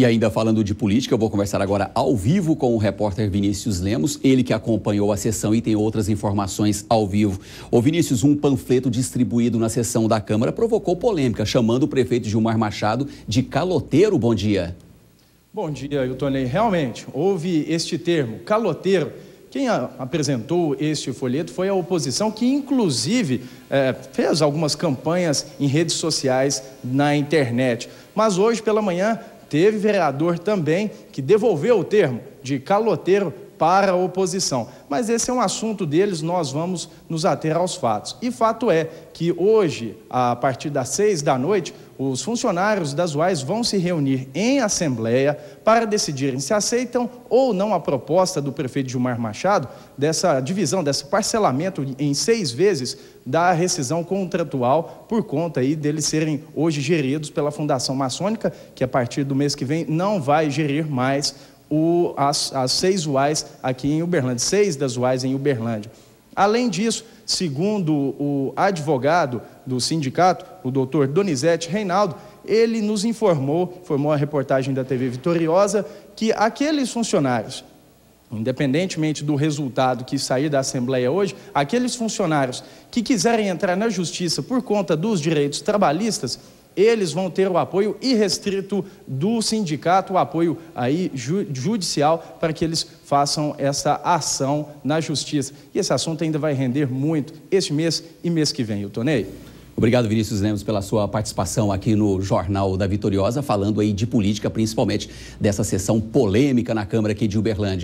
E ainda falando de política, eu vou conversar agora ao vivo com o repórter Vinícius Lemos, ele que acompanhou a sessão e tem outras informações ao vivo. Ô Vinícius, um panfleto distribuído na sessão da Câmara provocou polêmica, chamando o prefeito Gilmar Machado de caloteiro. Bom dia. Bom dia, Hiltonei. Realmente, houve este termo, caloteiro. Quem apresentou este folheto foi a oposição, que inclusive é, fez algumas campanhas em redes sociais, na internet. Mas hoje pela manhã, Teve vereador também que devolveu o termo de caloteiro para a oposição. Mas esse é um assunto deles, nós vamos nos ater aos fatos. E fato é que hoje, a partir das seis da noite, os funcionários das UAS vão se reunir em assembleia para decidirem se aceitam ou não a proposta do prefeito Gilmar Machado dessa divisão, desse parcelamento em seis vezes da rescisão contratual por conta aí deles serem hoje geridos pela Fundação Maçônica, que a partir do mês que vem não vai gerir mais o, as, as seis UAIs aqui em Uberlândia, seis das UAIs em Uberlândia. Além disso, segundo o advogado do sindicato, o doutor Donizete Reinaldo, ele nos informou, formou a reportagem da TV Vitoriosa, que aqueles funcionários, independentemente do resultado que sair da Assembleia hoje, aqueles funcionários que quiserem entrar na justiça por conta dos direitos trabalhistas, eles vão ter o apoio irrestrito do sindicato, o apoio aí ju judicial para que eles façam essa ação na justiça. E esse assunto ainda vai render muito este mês e mês que vem, o Tonei. Obrigado, Vinícius Lemos, pela sua participação aqui no Jornal da Vitoriosa, falando aí de política, principalmente dessa sessão polêmica na Câmara aqui de Uberlândia.